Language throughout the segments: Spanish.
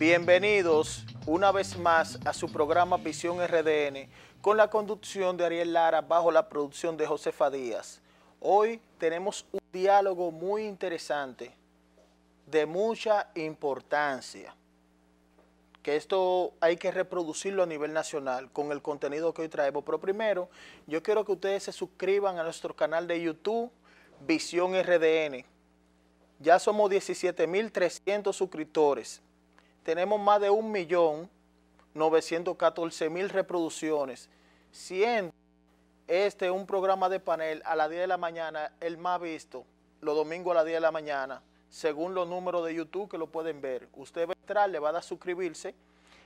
Bienvenidos una vez más a su programa Visión RDN con la conducción de Ariel Lara bajo la producción de Josefa Díaz. Hoy tenemos un diálogo muy interesante de mucha importancia, que esto hay que reproducirlo a nivel nacional con el contenido que hoy traemos. Pero primero, yo quiero que ustedes se suscriban a nuestro canal de YouTube Visión RDN. Ya somos 17.300 suscriptores tenemos más de 1.914.000 reproducciones, siendo este un programa de panel a las 10 de la mañana, el más visto, los domingos a las 10 de la mañana, según los números de YouTube que lo pueden ver. Usted va a entrar, le va a dar suscribirse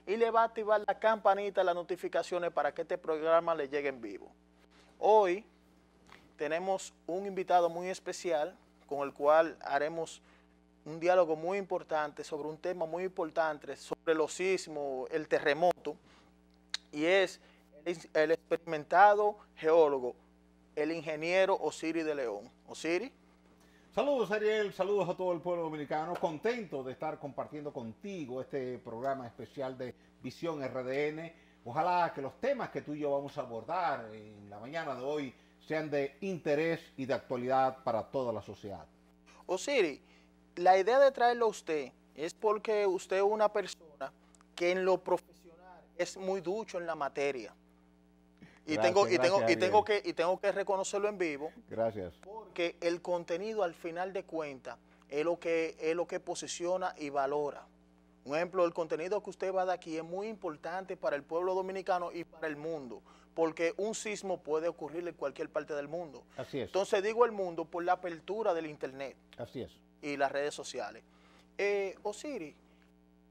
y le va a activar la campanita, las notificaciones para que este programa le llegue en vivo. Hoy tenemos un invitado muy especial con el cual haremos un diálogo muy importante sobre un tema muy importante, sobre los sismos, el terremoto, y es el experimentado geólogo, el ingeniero Osiris de León. Osiris. Saludos Ariel, saludos a todo el pueblo dominicano, contento de estar compartiendo contigo este programa especial de Visión RDN. Ojalá que los temas que tú y yo vamos a abordar en la mañana de hoy sean de interés y de actualidad para toda la sociedad. Osiris, la idea de traerlo a usted es porque usted es una persona que en lo profesional es muy ducho en la materia. Y, tengo, y, tengo, y, tengo que, y tengo que reconocerlo en vivo. Gracias. Porque el contenido al final de cuentas es lo que, es lo que posiciona y valora. Un ejemplo, el contenido que usted va a dar aquí es muy importante para el pueblo dominicano y para el mundo, porque un sismo puede ocurrir en cualquier parte del mundo. Así es. Entonces digo el mundo por la apertura del Internet. Así es y las redes sociales. Eh,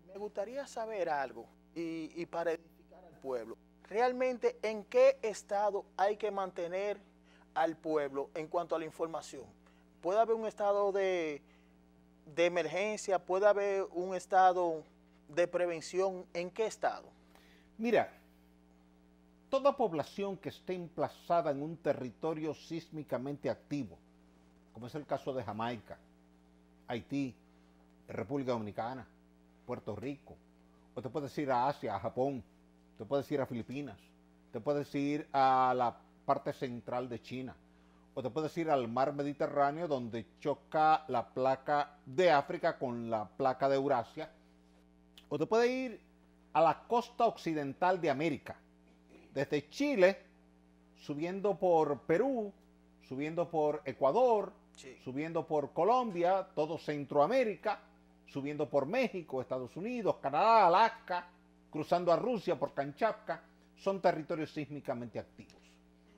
me gustaría saber algo y, para edificar al pueblo. Realmente, ¿en qué estado hay que mantener al pueblo en cuanto a la información? ¿Puede haber un estado de emergencia? ¿Puede haber un estado de prevención? ¿En qué estado? Mira, toda población que esté emplazada en un territorio sísmicamente activo, como es el caso de Jamaica, Haití, República Dominicana, Puerto Rico, o te puedes ir a Asia, a Japón, te puedes ir a Filipinas, te puedes ir a la parte central de China, o te puedes ir al mar Mediterráneo donde choca la placa de África con la placa de Eurasia, o te puedes ir a la costa occidental de América, desde Chile, subiendo por Perú, subiendo por Ecuador, subiendo por Colombia, todo Centroamérica, subiendo por México, Estados Unidos, Canadá, Alaska, cruzando a Rusia por Kamchatka, son territorios sísmicamente activos.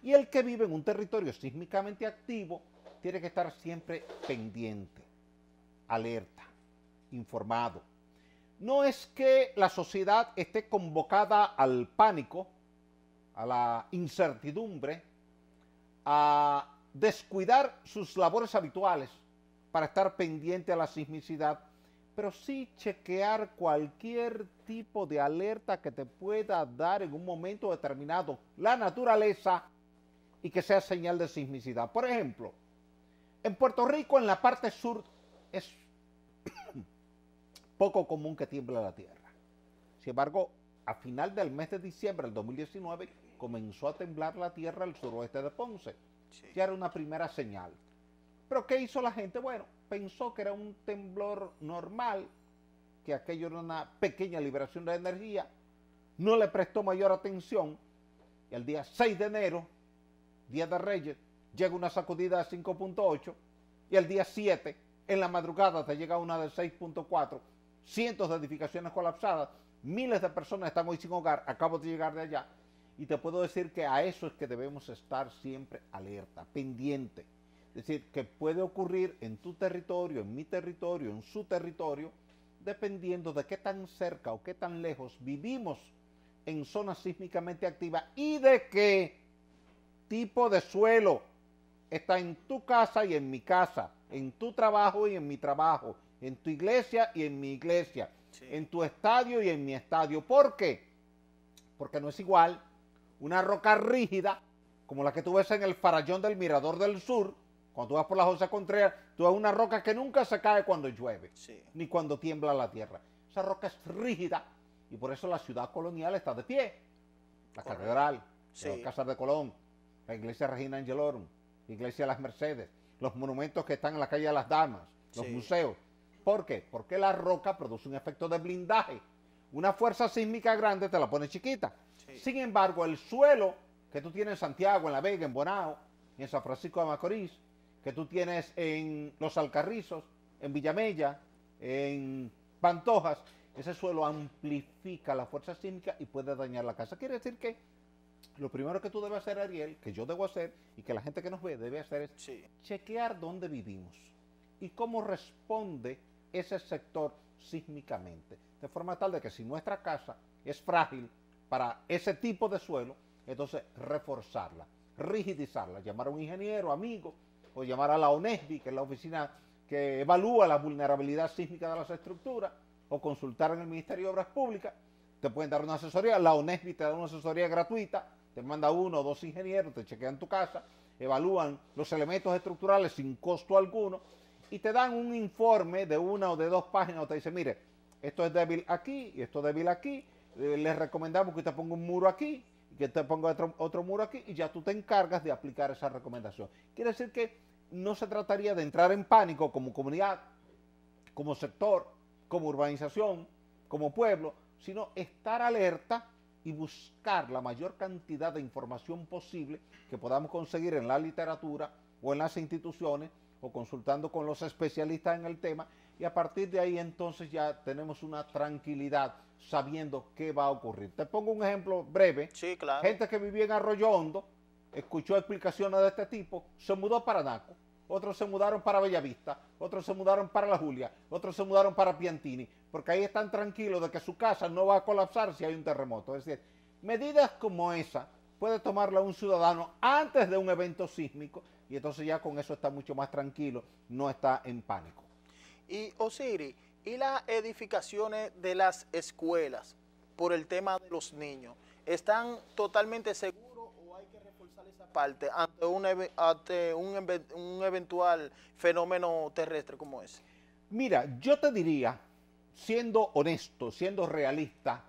Y el que vive en un territorio sísmicamente activo tiene que estar siempre pendiente, alerta, informado. No es que la sociedad esté convocada al pánico, a la incertidumbre, a descuidar sus labores habituales para estar pendiente a la sismicidad, pero sí chequear cualquier tipo de alerta que te pueda dar en un momento determinado la naturaleza y que sea señal de sismicidad. Por ejemplo, en Puerto Rico, en la parte sur, es poco común que tiemble la tierra. Sin embargo, a final del mes de diciembre del 2019 comenzó a temblar la tierra al suroeste de Ponce ya era una primera señal. Pero ¿qué hizo la gente? Bueno, pensó que era un temblor normal, que aquello era una pequeña liberación de energía, no le prestó mayor atención y el día 6 de enero, Día de Reyes, llega una sacudida de 5.8 y el día 7, en la madrugada, te llega una de 6.4, cientos de edificaciones colapsadas, miles de personas están hoy sin hogar, acabo de llegar de allá, y te puedo decir que a eso es que debemos estar siempre alerta, pendiente. Es decir, que puede ocurrir en tu territorio, en mi territorio, en su territorio, dependiendo de qué tan cerca o qué tan lejos vivimos en zonas sísmicamente activas y de qué tipo de suelo está en tu casa y en mi casa, en tu trabajo y en mi trabajo, en tu iglesia y en mi iglesia, en tu estadio y en mi estadio. ¿Por qué? Porque no es igual una roca rígida, como la que tú ves en el farallón del Mirador del Sur, cuando tú vas por la José Contreras, tú ves una roca que nunca se cae cuando llueve, ni cuando tiembla la tierra. Esa roca es rígida y por eso la ciudad colonial está de pie. La catedral, la las de Colón, la iglesia Regina Angelorum, la iglesia de las Mercedes, los monumentos que están en la calle de las Damas, los museos. ¿Por qué? Porque la roca produce un efecto de blindaje. Una fuerza sísmica grande te la pone chiquita. Sin embargo, el suelo que tú tienes en Santiago, en La Vega, en Bonao, en San Francisco de Macorís, que tú tienes en Los Alcarrizos, en Villamella, en Pantojas, ese suelo amplifica la fuerza sísmica y puede dañar la casa. Quiere decir que lo primero que tú debes hacer, Ariel, que yo debo hacer y que la gente que nos ve debe hacer es chequear dónde vivimos y cómo responde ese sector sísmicamente. De forma tal de que si nuestra casa es frágil, para ese tipo de suelo, entonces reforzarla, rigidizarla, llamar a un ingeniero, amigo, o llamar a la ONESBI, que es la oficina que evalúa la vulnerabilidad sísmica de las estructuras, o consultar en el Ministerio de Obras Públicas, te pueden dar una asesoría, la ONESBI te da una asesoría gratuita, te manda uno o dos ingenieros, te chequean tu casa, evalúan los elementos estructurales sin costo alguno y te dan un informe de una o de dos páginas, o te dicen, mire, esto es débil aquí y esto es débil aquí, eh, les recomendamos que usted ponga un muro aquí, que te ponga otro, otro, muro aquí y ya tú te encargas de aplicar esa recomendación. Quiere decir que no se trataría de entrar en pánico como comunidad, como sector, como urbanización, como pueblo, sino estar alerta y buscar la mayor cantidad de información posible que podamos conseguir en la literatura o en las instituciones o consultando con los especialistas en el tema y a partir de ahí entonces ya tenemos una tranquilidad sabiendo qué va a ocurrir. Te pongo un ejemplo breve. Sí, claro. Gente que vivía en Arroyo Hondo, escuchó explicaciones de este tipo, se mudó para Naco, otros se mudaron para Bellavista, otros se mudaron para La Julia, otros se mudaron para Piantini, porque ahí están tranquilos de que su casa no va a colapsar si hay un terremoto. Es decir, medidas como esa puede tomarla un ciudadano antes de un evento sísmico y entonces ya con eso está mucho más tranquilo, no está en pánico. Y Osiris, y las edificaciones de las escuelas por el tema de los niños. ¿Están totalmente seguros o hay que reforzar esa parte ante un, un eventual fenómeno terrestre como ese? Mira, yo te diría, siendo honesto, siendo realista,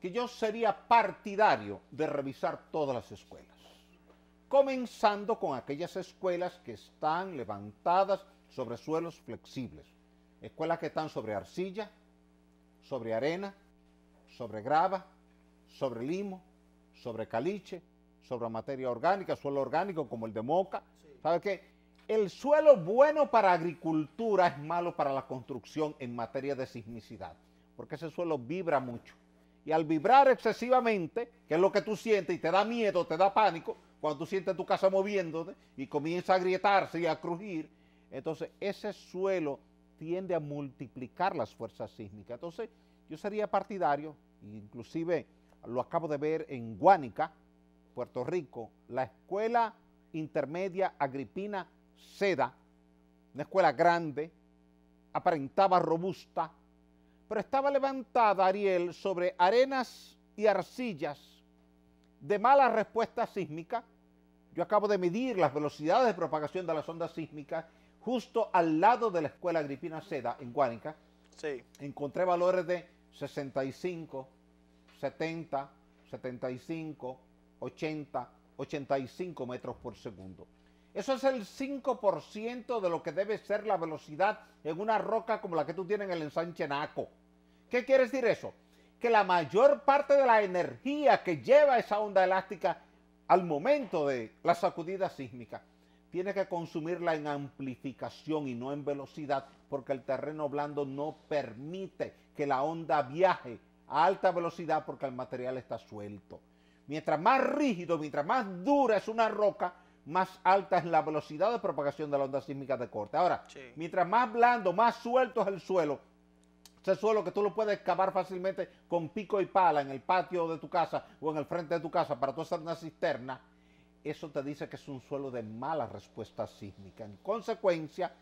que yo sería partidario de revisar todas las escuelas, comenzando con aquellas escuelas que están levantadas sobre suelos flexibles Escuelas que están sobre arcilla, sobre arena, sobre grava, sobre limo, sobre caliche, sobre materia orgánica, suelo orgánico como el de Moca. ¿Sabes ¿Sabe qué? El suelo bueno para agricultura es malo para la construcción en materia de sismicidad, porque ese suelo vibra mucho. Y al vibrar excesivamente, que es lo que tú sientes y te da miedo, te da pánico, cuando tú sientes tu casa moviéndote y comienza a agrietarse y a crujir, entonces ese suelo tiende a multiplicar las fuerzas sísmicas. Entonces, yo sería partidario, inclusive lo acabo de ver en Guánica, Puerto Rico, la escuela intermedia Agripina Seda, una escuela grande, aparentaba robusta, pero estaba levantada, Ariel, sobre arenas y arcillas de mala respuesta sísmica. Yo acabo de medir las velocidades de propagación de las ondas sísmicas justo al lado de la escuela Agripina Seda, en Guánica, encontré valores de 65, 70, 75, 80, 85 metros por segundo. Eso es el 5% de lo que debe ser la velocidad en una roca como la que tú tienes en el ensanche Naco. ¿Qué quiere decir eso? Que la mayor parte de la energía que lleva esa onda elástica al momento de la sacudida sísmica tiene que consumirla en amplificación y no en velocidad porque el terreno blando no permite que la onda viaje a alta velocidad porque el material está suelto. Mientras más rígido, mientras más dura es una roca, más alta es la velocidad de propagación de la onda sísmica de corte. Ahora, mientras más blando, más suelto es el suelo, ese suelo que tú lo puedes excavar fácilmente con pico y pala en el patio de tu casa o en el frente de tu casa para tú hacer una cisterna, eso te dice que es un suelo de mala respuesta sísmica. En consecuencia,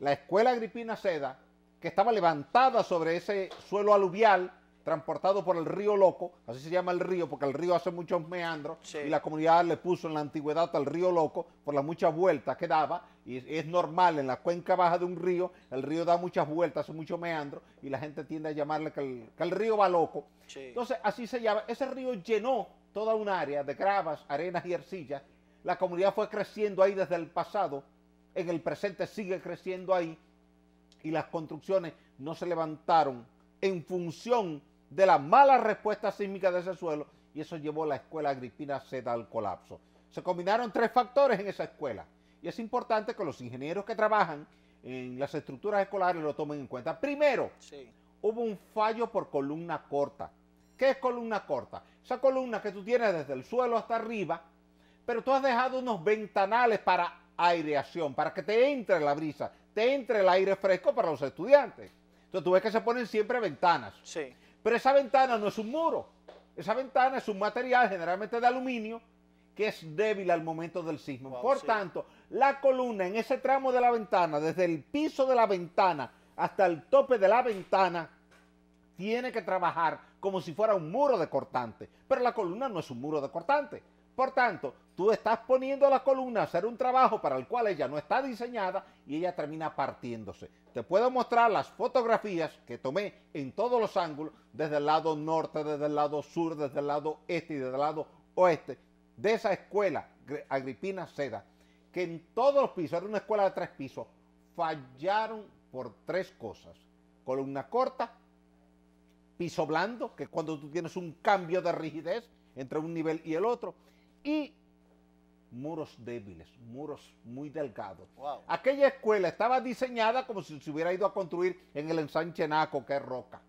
la escuela Agripina Seda, que estaba levantada sobre ese suelo aluvial, transportado por el río Loco, así se llama el río, porque el río hace muchos meandros, y la comunidad le puso en la antigüedad al río Loco por las muchas vueltas que daba, y es normal en la cuenca baja de un río, el río da muchas vueltas, hace muchos meandros, y la gente tiende a llamarle que el, río va loco. Entonces, así se llama, ese río llenó toda un área de gravas, arenas y arcillas. La comunidad fue creciendo ahí desde el pasado, en el presente sigue creciendo ahí y las construcciones no se levantaron en función de la mala respuesta sísmica de ese suelo y eso llevó a la escuela Agripina Z al colapso. Se combinaron tres factores en esa escuela y es importante que los ingenieros que trabajan en las estructuras escolares lo tomen en cuenta. Primero, hubo un fallo por columna corta. ¿Qué es columna corta? Esa columna que tú tienes desde el suelo hasta arriba, pero tú has dejado unos ventanales para aireación, para que te entre la brisa, te entre el aire fresco para los estudiantes. Entonces tú ves que se ponen siempre ventanas. Sí. Pero esa ventana no es un muro. Esa ventana es un material generalmente de aluminio que es débil al momento del sismo. Por tanto, la columna en ese tramo de la ventana, desde el piso de la ventana hasta el tope de la ventana, tiene que trabajar como si fuera un muro de cortante, pero la columna no es un muro de cortante. Por tanto, tú estás poniendo la columna a hacer un trabajo para el cual ella no está diseñada y ella termina partiéndose. Te puedo mostrar las fotografías que tomé en todos los ángulos, desde el lado norte, desde el lado sur, desde el lado este y desde el lado oeste, de esa escuela, Agripina Seda, que en todos los pisos, era una escuela de tres pisos, fallaron por tres cosas. Columna corta, piso blando, que es cuando tú tienes un cambio de rigidez entre un nivel y el otro, y muros débiles, muros muy delgados. Aquella escuela estaba diseñada como si se hubiera ido a construir en el ensanche Naco, que es roca,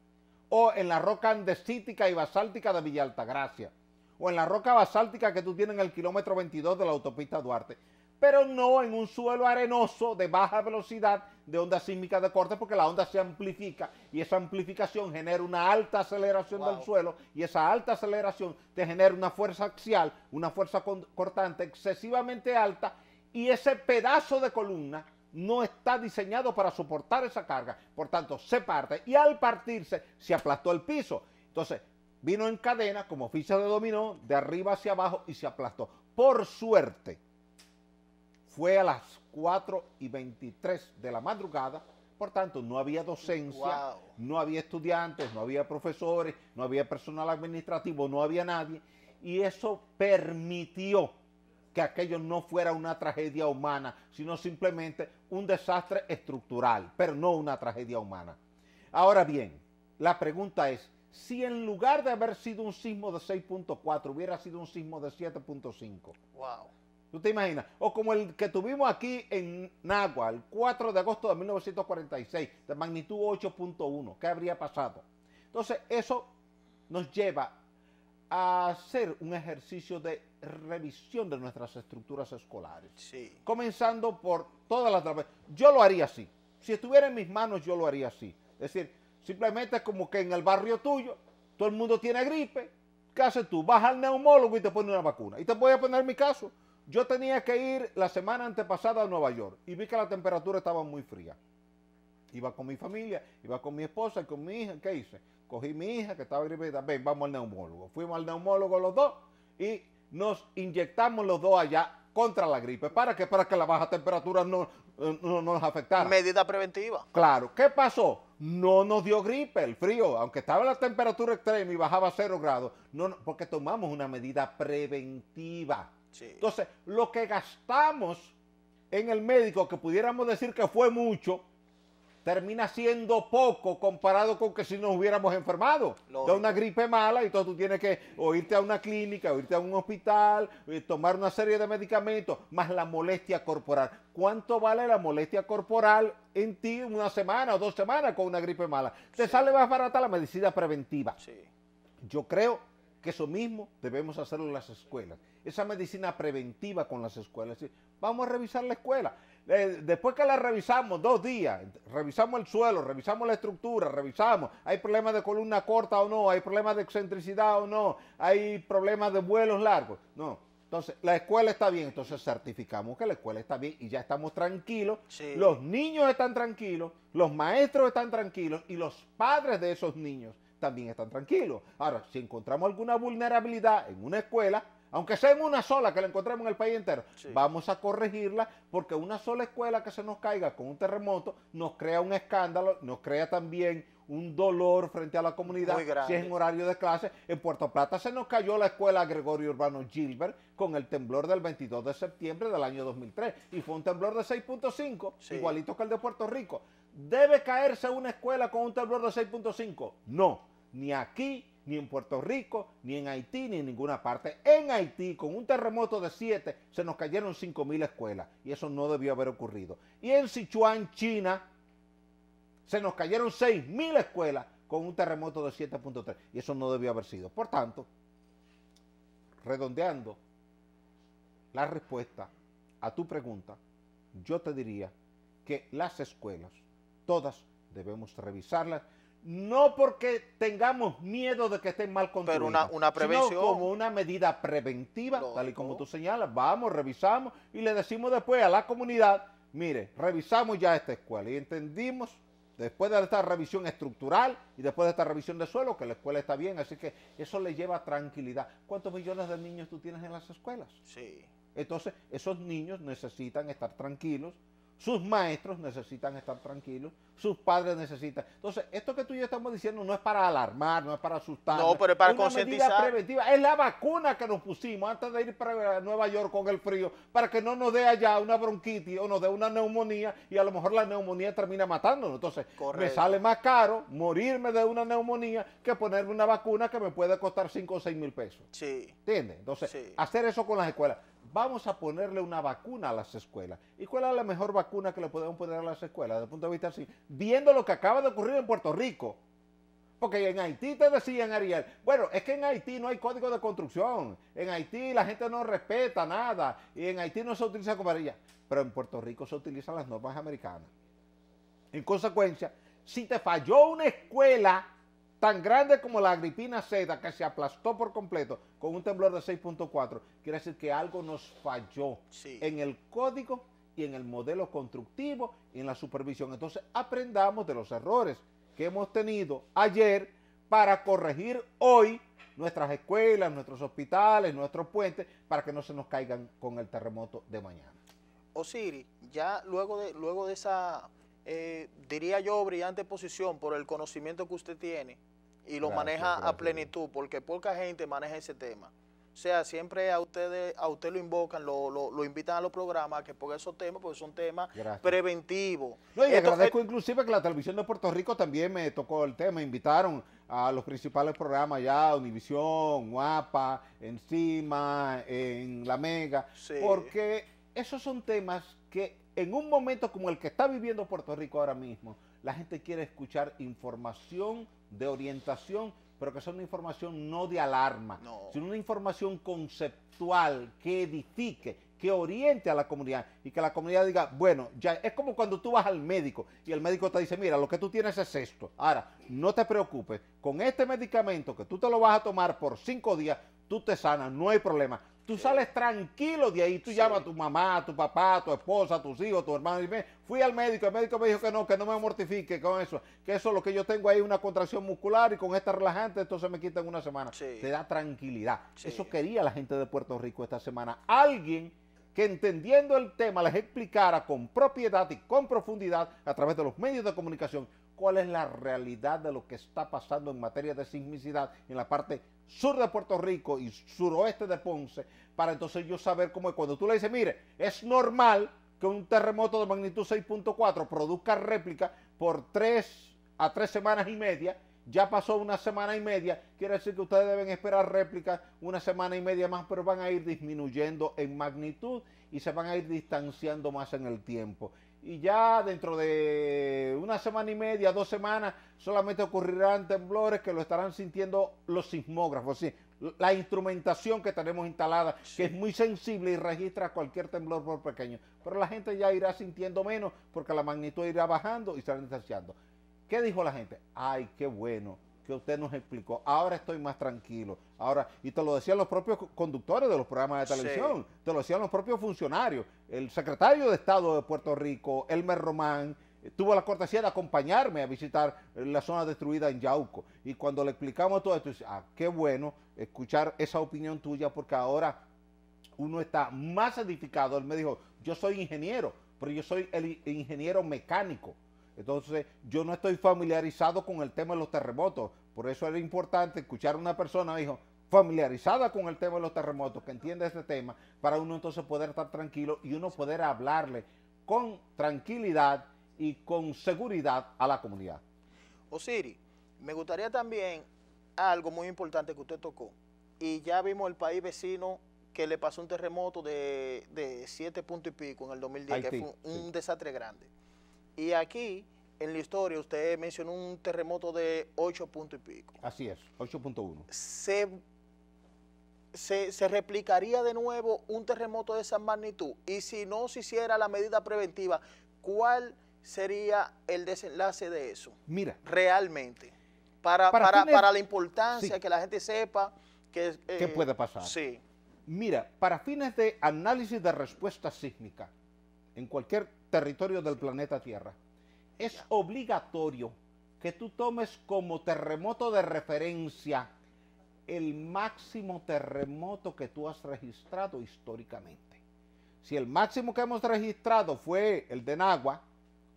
o en la roca andesítica y basáltica de Villa Altagracia, o en la roca basáltica que tú tienes en el kilómetro 22 de la autopista Duarte, pero no en un suelo arenoso de baja velocidad de onda sísmica de corte porque la onda se amplifica y esa amplificación genera una alta aceleración del suelo y esa alta aceleración te genera una fuerza axial, una fuerza cortante excesivamente alta y ese pedazo de columna no está diseñado para soportar esa carga. Por tanto, se parte y al partirse se aplastó el piso. Entonces, vino en cadena como ficha de dominó, de arriba hacia abajo y se aplastó. Por suerte, fue a las 4 y 23 de la madrugada. Por tanto, no había docencia, no había estudiantes, no había profesores, no había personal administrativo, no había nadie. Y eso permitió que aquello no fuera una tragedia humana, sino simplemente un desastre estructural, pero no una tragedia humana. Ahora bien, la pregunta es, si en lugar de haber sido un sismo de 6.4 hubiera sido un sismo de 7.5, wow. ¿Tú te imaginas? O como el que tuvimos aquí en Nagua, el 4 de agosto de 1946, de magnitud 8.1. ¿Qué habría pasado? Entonces, eso nos lleva a hacer un ejercicio de revisión de nuestras estructuras escolares. Comenzando por todas las... Yo lo haría así. Si estuviera en mis manos, yo lo haría así. Es decir, simplemente como que en el barrio tuyo, todo el mundo tiene gripe. ¿Qué haces tú? Vas al neumólogo y te pone una vacuna. Y te voy a poner mi caso. Yo tenía que ir la semana antepasada a Nueva York y vi que la temperatura estaba muy fría. Iba con mi familia, iba con mi esposa y con mi hija. ¿Qué hice? Cogí mi hija que estaba gripada. Ven, vamos al neumólogo. Fuimos al neumólogo los dos y nos inyectamos los dos allá contra la gripe. ¿Para qué? Para que la baja temperatura no, nos afectara. Medida preventiva. Claro. ¿Qué pasó? No nos dio gripe el frío, aunque estaba la temperatura extrema y bajaba a cero grados, no, porque tomamos una medida preventiva. Entonces, lo que gastamos en el médico, que pudiéramos decir que fue mucho, termina siendo poco comparado con que si nos hubiéramos enfermado de una gripe mala, y entonces tú tienes que o irte a una clínica, o irte a un hospital, eh, tomar una serie de medicamentos, más la molestia corporal. ¿Cuánto vale la molestia corporal en ti una semana o dos semanas con una gripe mala? Te sale más barata la medicina preventiva. Sí. Yo creo que eso mismo debemos hacerlo en las escuelas. Esa medicina preventiva con las escuelas. Vamos a revisar la escuela. Eh, después que la revisamos dos días, revisamos el suelo, revisamos la estructura, revisamos, hay problemas de columna corta o no, hay problemas de excentricidad o no, hay problemas de vuelos largos. No, entonces, la escuela está bien, entonces certificamos que la escuela está bien y ya estamos tranquilos. Los niños están tranquilos, los maestros están tranquilos y los padres de esos niños también están tranquilos. Ahora, si encontramos alguna vulnerabilidad en una escuela, aunque sea en una sola que la encontremos en el país entero, vamos a corregirla porque una sola escuela que se nos caiga con un terremoto nos crea un escándalo, nos crea también un dolor frente a la comunidad si es en horario de clase. En Puerto Plata se nos cayó la escuela Gregorio Urbano Gilbert con el temblor del 22 de septiembre del año 2003 y fue un temblor de 6.5, igualito que el de Puerto Rico. ¿Debe caerse una escuela con un temblor de 6.5? No ni aquí, ni en Puerto Rico, ni en Haití, ni en ninguna parte. En Haití, con un terremoto de 7, se nos cayeron 5.000 escuelas y eso no debió haber ocurrido. Y en Sichuan, China, se nos cayeron 6.000 escuelas con un terremoto de 7.3 y eso no debió haber sido. Por tanto, redondeando la respuesta a tu pregunta, yo te diría que las escuelas, todas debemos revisarlas no porque tengamos miedo de que estén mal construidas, Sino como una medida preventiva, tal y como tú señalas, vamos, revisamos y le decimos después a la comunidad, mire, revisamos ya esta escuela y entendimos después de esta revisión estructural y después de esta revisión de suelo que la escuela está bien, así que eso le lleva tranquilidad. ¿Cuántos millones de niños tú tienes en las escuelas? Sí. Entonces, esos niños necesitan estar tranquilos sus maestros necesitan estar tranquilos, sus padres necesitan. Entonces, esto que tú y yo estamos diciendo no es para alarmar, no es para asustar. No, pero es para concientizar. preventiva. Es la vacuna que nos pusimos antes de ir para Nueva York con el frío, para que no nos dé allá una bronquitis o nos dé una neumonía y a lo mejor la neumonía termina matándonos. Entonces, me sale más caro morirme de una neumonía que ponerme una vacuna que me puede costar 5 o 6 mil pesos. Sí. ¿Entiendes? Entonces, hacer eso con las escuelas vamos a ponerle una vacuna a las escuelas. ¿Y cuál es la mejor vacuna que le podemos poner a las escuelas? Desde el punto de vista así, viendo lo que acaba de ocurrir en Puerto Rico. Porque en Haití te decían, Ariel, bueno, es que en Haití no hay código de construcción, en Haití la gente no respeta nada, y en Haití no se utiliza comarilla, pero en Puerto Rico se utilizan las normas americanas. En consecuencia, si te falló una escuela, tan grande como la Agripina seda que se aplastó por completo con un temblor de 6.4, quiere decir que algo nos falló en el código y en el modelo constructivo y en la supervisión. Entonces, aprendamos de los errores que hemos tenido ayer para corregir hoy nuestras escuelas, nuestros hospitales, nuestros puentes, para que no se nos caigan con el terremoto de mañana. Osiris, ya luego de, luego de esa, eh, diría yo, brillante posición por el conocimiento que usted tiene, y lo maneja a plenitud, porque poca gente maneja ese tema. O sea, siempre a ustedes, a usted lo invocan, lo, invitan a los programas que por esos temas, porque son temas preventivos. No, y agradezco inclusive que la televisión de Puerto Rico también me tocó el tema, invitaron a los principales programas ya, Univisión, Guapa, Encima, en La Mega, porque esos son temas que en un momento como el que está viviendo Puerto Rico ahora mismo, la gente quiere escuchar información de orientación, pero que sea una información no de alarma, sino una información conceptual que edifique, que oriente a la comunidad y que la comunidad diga, bueno, ya es como cuando tú vas al médico y el médico te dice, mira, lo que tú tienes es esto. Ahora, no te preocupes, con este medicamento que tú te lo vas a tomar por cinco días, tú te sanas, no hay problema. Tú sales tranquilo de ahí, tú llamas a tu mamá, a tu papá, a tu esposa, a tus hijos, a tu hermano. Y me, fui al médico, el médico me dijo que no, que no me mortifique con eso, que eso lo que yo tengo ahí es una contracción muscular y con esta relajante, entonces me quita en una semana. Te da tranquilidad. Eso quería la gente de Puerto Rico esta semana. Alguien que entendiendo el tema les explicara con propiedad y con profundidad a través de los medios de comunicación cuál es la realidad de lo que está pasando en materia de sismicidad en la parte sur de Puerto Rico y suroeste de Ponce, para entonces yo saber cómo es. Cuando tú le dices, mire, es normal que un terremoto de magnitud 6.4 produzca réplica por tres a tres semanas y media, ya pasó una semana y media, quiere decir que ustedes deben esperar réplica una semana y media más, pero van a ir disminuyendo en magnitud y se van a ir distanciando más en el tiempo y ya dentro de una semana y media, dos semanas, solamente ocurrirán temblores que lo estarán sintiendo los sismógrafos. la instrumentación que tenemos instalada, que es muy sensible y registra cualquier temblor por pequeño. Pero la gente ya irá sintiendo menos porque la magnitud irá bajando y se irá distanciando. ¿Qué dijo la gente? Ay, qué bueno que usted nos explicó. Ahora estoy más tranquilo. Ahora, y te lo decían los propios conductores de los programas de televisión, te lo decían los propios funcionarios. El secretario de Estado de Puerto Rico, Elmer Román, tuvo la cortesía de acompañarme a visitar eh, la zona destruida en Yauco. Y cuando le explicamos todo esto, ah, qué bueno escuchar esa opinión tuya porque ahora uno está más edificado. Él me dijo, yo soy ingeniero, pero yo soy el ingeniero mecánico. Entonces, yo no estoy familiarizado con el tema de los terremotos. Por eso era importante escuchar a una persona, dijo, familiarizada con el tema de los terremotos, que entienda este tema, para uno entonces poder estar tranquilo y uno poder hablarle con tranquilidad y con seguridad a la comunidad. Osiri, me gustaría también algo muy importante que usted tocó. Y ya vimos el país vecino que le pasó un terremoto de, de siete puntos y pico en el 2010, que fue un, desastre grande. Y aquí, en la historia, usted mencionó un terremoto de 8 puntos y pico. Así es, 8.1. Se, replicaría de nuevo un terremoto de esa magnitud? Y si no se hiciera la medida preventiva, ¿cuál sería el desenlace de eso? Mira. Realmente. Para, para, la importancia, que la gente sepa que... Eh, ¿Qué puede pasar? Sí. Mira, para fines de análisis de respuesta sísmica, en cualquier territorio del planeta Tierra. Es obligatorio que tú tomes como terremoto de referencia el máximo terremoto que tú has registrado históricamente. Si el máximo que hemos registrado fue el de Nagua,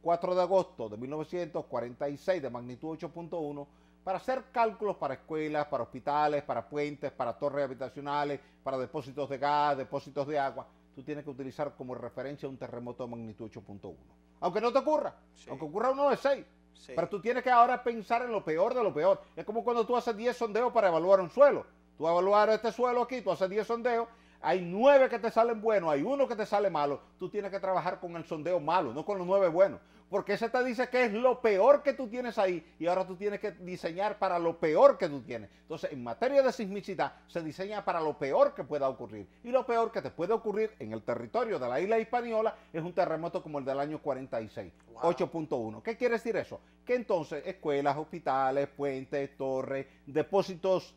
4 de agosto de 1946 de magnitud 8.1, para hacer cálculos para escuelas, para hospitales, para puentes, para torres habitacionales, para depósitos de gas, depósitos de agua, tú tienes que utilizar como referencia un terremoto de magnitud 8.1. Aunque no te ocurra, aunque ocurra uno de 6. Pero tú tienes que ahora pensar en lo peor de lo peor. Es como cuando tú haces 10 sondeos para evaluar un suelo. Tú evaluar este suelo aquí, tú haces 10 sondeos, hay 9 que te salen buenos, hay uno que te sale malo. Tú tienes que trabajar con el sondeo malo, no con los 9 buenos porque ese te dice que es lo peor que tú tienes ahí y ahora tú tienes que diseñar para lo peor que tú tienes. Entonces, en materia de sismicidad, se diseña para lo peor que pueda ocurrir. Y lo peor que te puede ocurrir en el territorio de la isla española es un terremoto como el del año 46, 8.1. ¿Qué quiere decir eso? Que entonces escuelas, hospitales, puentes, torres, depósitos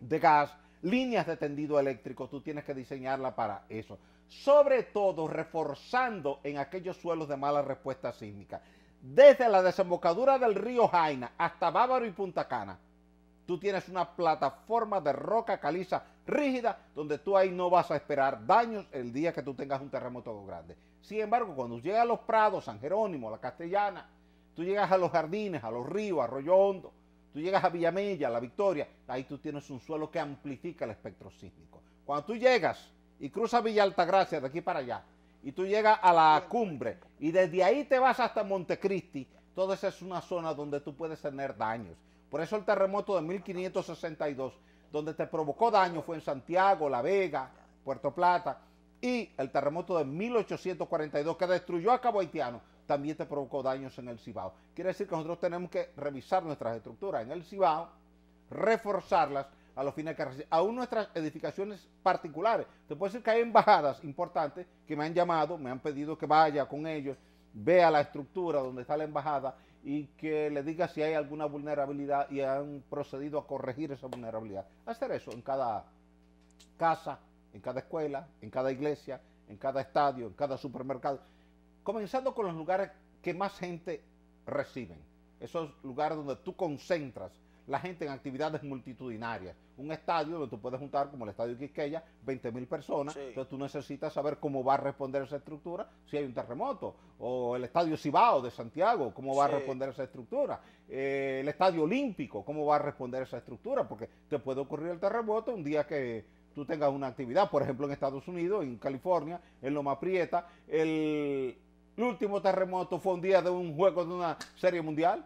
de gas, líneas de tendido eléctrico, tú tienes que diseñarla para eso. Sobre todo reforzando en aquellos suelos de mala respuesta sísmica. Desde la desembocadura del río Jaina hasta Bávaro y Punta Cana, tú tienes una plataforma de roca caliza rígida donde tú ahí no vas a esperar daños el día que tú tengas un terremoto grande. Sin embargo, cuando llegas a los prados, San Jerónimo, la Castellana, tú llegas a los jardines, a los ríos, a Arroyo Hondo, Tú llegas a a La Victoria, ahí tú tienes un suelo que amplifica el espectro sísmico. Cuando tú llegas y cruzas Villa Altagracia de aquí para allá, y tú llegas a la cumbre, y desde ahí te vas hasta Montecristi, toda esa es una zona donde tú puedes tener daños. Por eso el terremoto de 1562, donde te provocó daño, fue en Santiago, La Vega, Puerto Plata, y el terremoto de 1842, que destruyó a Cabo Haitiano, también te provocó daños en el Cibao. Quiere decir que nosotros tenemos que revisar nuestras estructuras en el Cibao, reforzarlas a los fines que aún nuestras edificaciones particulares. Te puedo decir que hay embajadas importantes que me han llamado, me han pedido que vaya con ellos, vea la estructura donde está la embajada y que le diga si hay alguna vulnerabilidad y han procedido a corregir esa vulnerabilidad. Hacer eso en cada casa, en cada escuela, en cada iglesia, en cada estadio, en cada supermercado. Comenzando con los lugares que más gente reciben. Esos lugares donde tú concentras la gente en actividades multitudinarias. Un estadio donde tú puedes juntar, como el Estadio Quisqueya, 20 mil personas. Entonces tú necesitas saber cómo va a responder esa estructura si hay un terremoto. O el Estadio Cibao de Santiago, cómo va a responder esa estructura. Eh, el Estadio Olímpico, cómo va a responder esa estructura. Porque te puede ocurrir el terremoto un día que tú tengas una actividad. Por ejemplo, en Estados Unidos, en California, en Loma Prieta, el, el último terremoto fue un día de un juego de una serie mundial.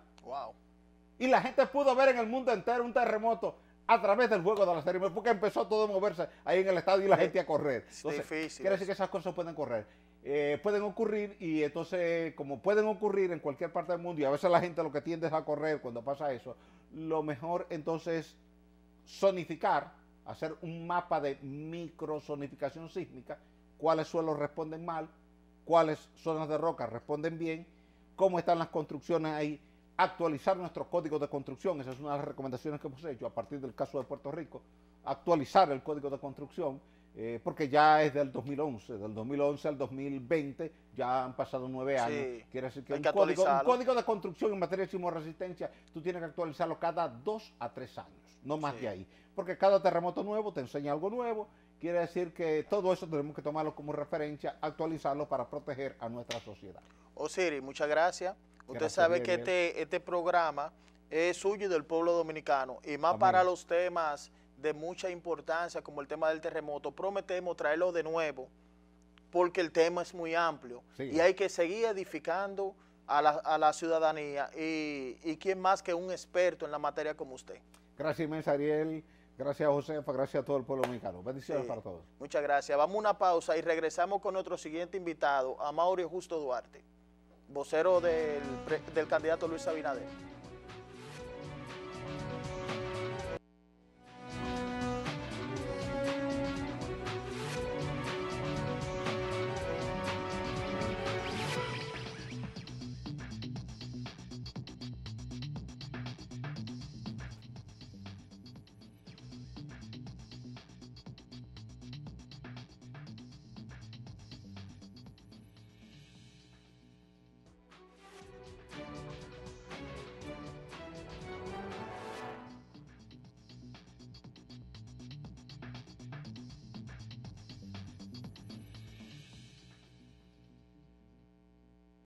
Y la gente pudo ver en el mundo entero un terremoto a través del juego de la serie, porque empezó todo a moverse ahí en el estadio y la gente a correr. Entonces, Quiere decir que esas cosas pueden correr. Eh, pueden ocurrir y entonces, como pueden ocurrir en cualquier parte del mundo, y a veces la gente lo que tiende es a correr cuando pasa eso, lo mejor entonces sonificar hacer un mapa de microzonificación sísmica, cuáles suelos responden mal, cuáles zonas de roca responden bien, cómo están las construcciones ahí, actualizar nuestros códigos de construcción, esa es una de las recomendaciones que hemos hecho a partir del caso de Puerto Rico, actualizar el código de construcción, eh, porque ya es del 2011, del 2011 al 2020 ya han pasado nueve años. Quiere decir que, un, código, de construcción en materia de resistencia... tú tienes que actualizarlo cada dos a tres años, no más de ahí, porque cada terremoto nuevo te enseña algo nuevo Quiere decir que todo eso tenemos que tomarlo como referencia, actualizarlo para proteger a nuestra sociedad. Osiris, oh, muchas gracias. Usted sabe que este, este, programa es suyo y del pueblo dominicano, y más para los temas de mucha importancia, como el tema del terremoto. Prometemos traerlo de nuevo, porque el tema es muy amplio y hay que seguir edificando a la, ciudadanía. Y, y quién más que un experto en la materia como usted. Gracias, Inés Ariel. Gracias, Josefa. Gracias a todo el pueblo mexicano. Bendiciones para todos. Muchas gracias. Vamos a una pausa y regresamos con nuestro siguiente invitado, a Mauricio Justo Duarte, vocero del, del candidato Luis Abinader.